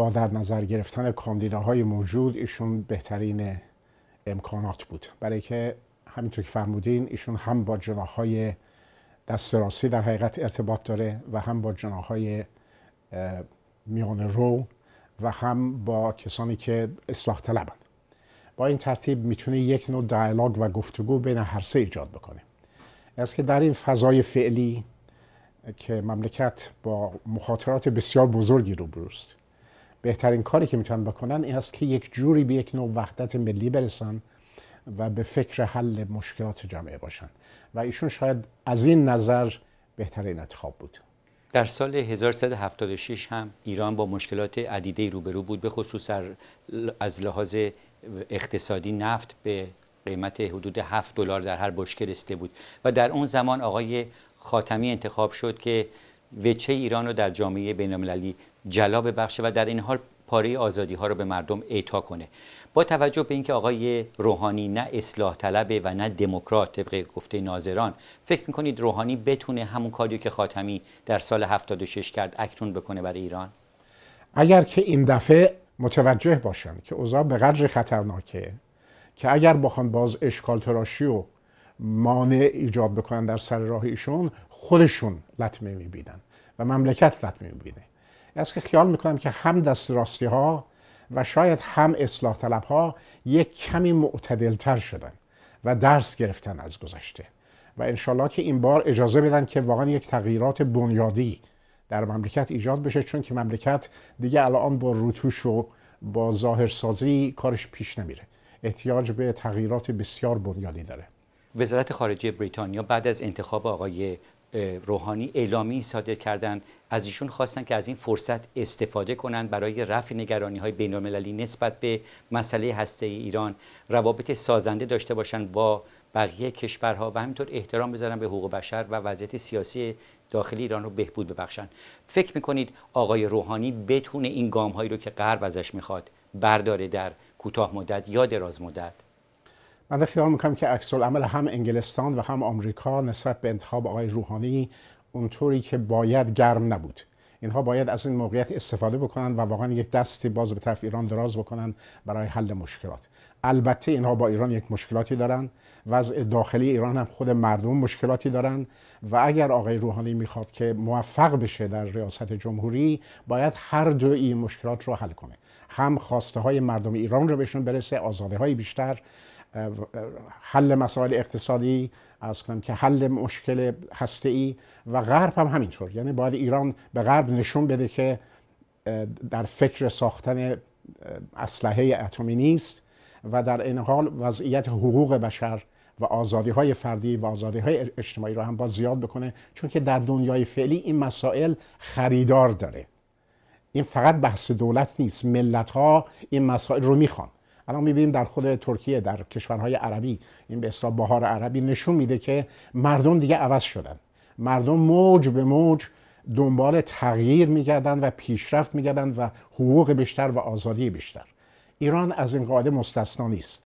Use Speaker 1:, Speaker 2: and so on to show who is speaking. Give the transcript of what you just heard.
Speaker 1: با در نظر گرفتن کاندیداهای موجود ایشون بهترین امکانات بود برای که همینطور که فرمودین ایشون هم با جناهای دست راستی در حقیقت ارتباط داره و هم با جناهای میان رو و هم با کسانی که اصلاح طلبند با این ترتیب میتونه یک نوع دیالوگ و گفتگو بین هر سه ایجاد بکنه از که در این فضای فعلی که مملکت با مخاطرات بسیار بزرگی رو روبروست بهترین کاری که میتونن بکنن این است که یک جوری به یک نوع وحدت ملی برسن و به فکر حل مشکلات جامعه باشن و ایشون شاید از این نظر بهترین انتخاب بود
Speaker 2: در سال 1376 هم ایران با مشکلات عدیده روبرو بود به خصوص از لحاظ اقتصادی نفت به قیمت حدود 7 دلار در هر بشکه رسیده بود و در اون زمان آقای خاتمی انتخاب شد که وچه ایران رو در جامعه بین المللی جلا ببخشه و در این حال پاره آزادی ها رو به مردم اعطا کنه با توجه به اینکه آقای روحانی نه اصلاح طلبه و نه دموکرات طبق گفته ناظران فکر میکنید روحانی بتونه همون کاری که خاتمی در سال 76 کرد اکنون بکنه برای ایران
Speaker 1: اگر که این دفعه متوجه باشن که اوضاع به قدر خطرناکه که اگر بخوان باز اشکال تراشی و مانع ایجاد بکنن در سر راه ایشون خودشون لطمه میبینن و مملکت لطمه میبینه از که خیال میکنم که هم دست راستی ها و شاید هم اصلاح طلب ها یک کمی معتدلتر شدن و درس گرفتن از گذشته و انشالله که این بار اجازه بدن که واقعا یک تغییرات بنیادی در مملکت ایجاد بشه چون که مملکت دیگه الان با روتوش و با ظاهرسازی کارش پیش نمیره احتیاج به تغییرات بسیار بنیادی داره
Speaker 2: وزارت خارجه بریتانیا بعد از انتخاب آقای روحانی اعلامی صادر کردن از ایشون خواستن که از این فرصت استفاده کنند برای رفع نگرانی های بین نسبت به مسئله هسته ای ایران روابط سازنده داشته باشند با بقیه کشورها و همینطور احترام بذارن به حقوق بشر و وضعیت سیاسی داخلی ایران رو بهبود ببخشن فکر میکنید آقای روحانی بتونه این گام هایی رو که غرب ازش میخواد برداره در کوتاه مدت یا دراز مدت
Speaker 1: من خیال میکنم که عکس عمل هم انگلستان و هم آمریکا نسبت به انتخاب آقای روحانی اونطوری که باید گرم نبود اینها باید از این موقعیت استفاده بکنن و واقعا یک دستی باز به طرف ایران دراز بکنن برای حل مشکلات البته اینها با ایران یک مشکلاتی دارن وضع داخلی ایران هم خود مردم مشکلاتی دارن و اگر آقای روحانی میخواد که موفق بشه در ریاست جمهوری باید هر دو این مشکلات رو حل کنه هم خواسته های مردم ایران رو بهشون برسه آزاده های بیشتر حل مسائل اقتصادی از کنم که حل مشکل هسته ای و غرب هم همینطور یعنی باید ایران به غرب نشون بده که در فکر ساختن اسلحه اتمی نیست و در این حال وضعیت حقوق بشر و آزادی های فردی و آزادی های اجتماعی رو هم با زیاد بکنه چون که در دنیای فعلی این مسائل خریدار داره این فقط بحث دولت نیست ملت ها این مسائل رو میخوان الان میبینیم در خود ترکیه در کشورهای عربی این به حساب بهار عربی نشون میده که مردم دیگه عوض شدن مردم موج به موج دنبال تغییر میگردن و پیشرفت میگردن و حقوق بیشتر و آزادی بیشتر ایران از این قاعده مستثنا
Speaker 2: نیست